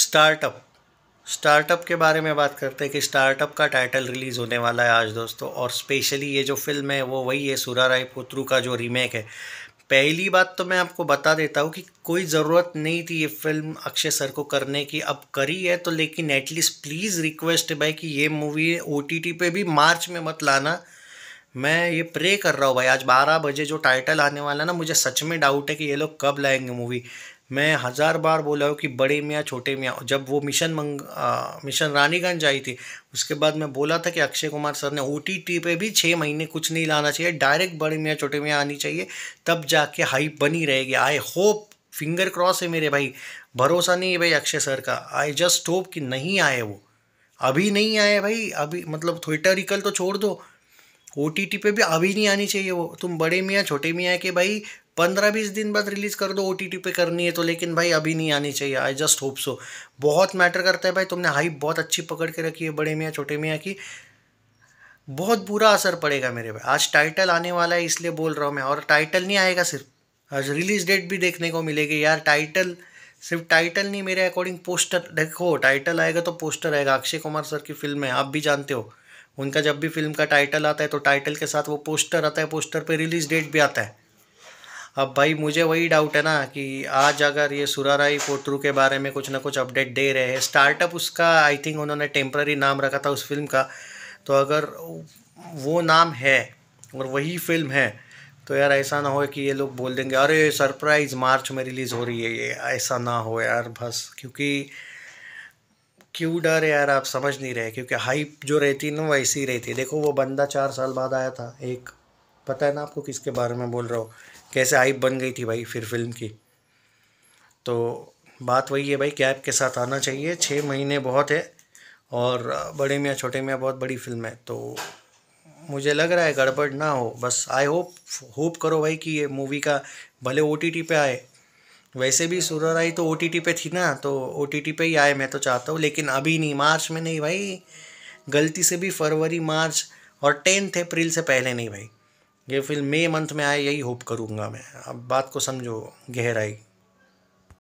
startup startup के बारे में बात करते हैं कि स्टार्टअप का टाइटल रिलीज़ होने वाला है आज दोस्तों और स्पेशली ये जो फिल्म है वो वही है सूरा राय पुत्रू का जो रीमेक है पहली बात तो मैं आपको बता देता हूँ कि कोई ज़रूरत नहीं थी ये फिल्म अक्षय सर को करने की अब करी है तो लेकिन एटलीस्ट प्लीज़ रिक्वेस्ट है भाई कि ये मूवी ओ टी पे भी मार्च में मत लाना मैं ये प्रे कर रहा हूँ भाई आज बारह बजे जो टाइटल आने वाला है ना मुझे सच में डाउट है कि ये लोग कब लाएंगे मूवी मैं हज़ार बार बोला हूँ कि बड़े मियाँ छोटे मियाँ जब वो मिशन मंग आ, मिशन रानीगंज आई थी उसके बाद मैं बोला था कि अक्षय कुमार सर ने ओ टी टी पे भी छः महीने कुछ नहीं लाना चाहिए डायरेक्ट बड़े मियाँ छोटे मियाँ आनी चाहिए तब जाके हाइप बनी रहेगी आई होप फिंगर क्रॉस है मेरे भाई भरोसा नहीं है भाई अक्षय सर का आई जस्ट होप कि नहीं आए वो अभी नहीं आए भाई अभी मतलब रिकल तो छोड़ दो ओ टी टी पे भी अभी नहीं आनी चाहिए वो तुम बड़े मियाँ छोटे मियाँ के भाई पंद्रह बीस दिन बाद रिलीज़ कर दो ओ पे करनी है तो लेकिन भाई अभी नहीं आनी चाहिए आई जस्ट होप सो बहुत मैटर करता है भाई तुमने हाइप बहुत अच्छी पकड़ के रखी है बड़े मियाँ छोटे मियाँ की बहुत बुरा असर पड़ेगा मेरे भाई आज टाइटल आने वाला है इसलिए बोल रहा हूँ मैं और टाइटल नहीं आएगा सिर्फ आज रिलीज़ डेट भी देखने को मिलेगी यार टाइटल सिर्फ टाइटल नहीं मेरे अकॉर्डिंग पोस्टर देखो टाइटल आएगा तो पोस्टर आएगा अक्षय कुमार सर की फिल्म है आप भी जानते हो उनका जब भी फिल्म का टाइटल आता है तो टाइटल के साथ वो पोस्टर आता है पोस्टर पर रिलीज़ डेट भी आता है अब भाई मुझे वही डाउट है ना कि आज अगर ये सुराराई पोत्रू के बारे में कुछ ना कुछ अपडेट दे रहे हैं स्टार्टअप उसका आई थिंक उन्होंने टेम्प्ररी नाम रखा था उस फिल्म का तो अगर वो नाम है और वही फिल्म है तो यार ऐसा ना हो कि ये लोग बोल देंगे अरे सरप्राइज़ मार्च में रिलीज़ हो रही है ये ऐसा ना हो यार बस क्योंकि क्यों डर यार आप समझ नहीं रहे क्योंकि हाइप जो रहती है ना वैसी रहती है देखो वो बंदा चार साल बाद आया था एक पता है ना आपको किसके बारे में बोल रहा हो कैसे हाइप बन गई थी भाई फिर फिल्म की तो बात वही है भाई कैब के साथ आना चाहिए छः महीने बहुत है और बड़े मियाँ छोटे मियाँ बहुत बड़ी फिल्म है तो मुझे लग रहा है गड़बड़ ना हो बस आई होप होप करो भाई कि ये मूवी का भले ओ पे आए वैसे भी सूर्य आई तो ओ टी पे थी ना तो ओ टी पे ही आए मैं तो चाहता हूँ लेकिन अभी नहीं मार्च में नहीं भाई गलती से भी फरवरी मार्च और टेंथ अप्रैल से पहले नहीं भाई ये फिल्म मई मंथ में आए यही होप करूँगा मैं अब बात को समझो गहराई